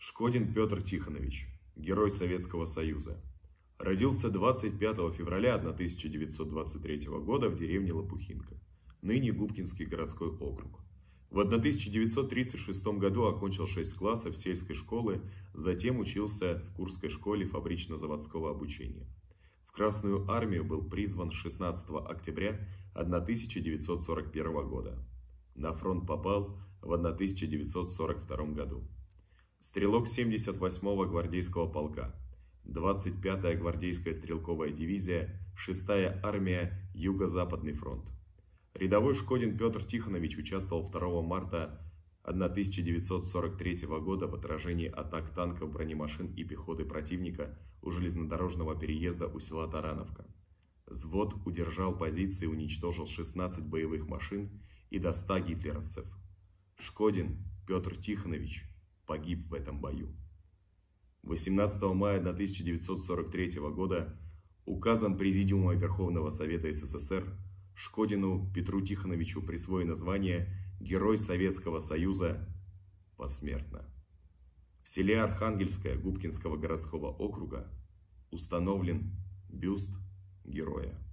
Шкодин Петр Тихонович, герой Советского Союза. Родился 25 февраля 1923 года в деревне Лопухинка, ныне Губкинский городской округ. В 1936 году окончил 6 классов сельской школы, затем учился в Курской школе фабрично-заводского обучения. В Красную армию был призван 16 октября 1941 года. На фронт попал в 1942 году. Стрелок 78-го гвардейского полка, 25-я гвардейская стрелковая дивизия, 6-я армия, Юго-Западный фронт. Рядовой Шкодин Петр Тихонович участвовал 2 марта 1943 года в отражении атак танков, бронемашин и пехоты противника у железнодорожного переезда у села Тарановка. Взвод удержал позиции и уничтожил 16 боевых машин и до 100 гитлеровцев. Шкодин Петр Тихонович – погиб в этом бою. 18 мая 1943 года указом Президиума Верховного Совета СССР Шкодину Петру Тихоновичу присвоено звание Герой Советского Союза посмертно. В селе Архангельское Губкинского городского округа установлен бюст героя.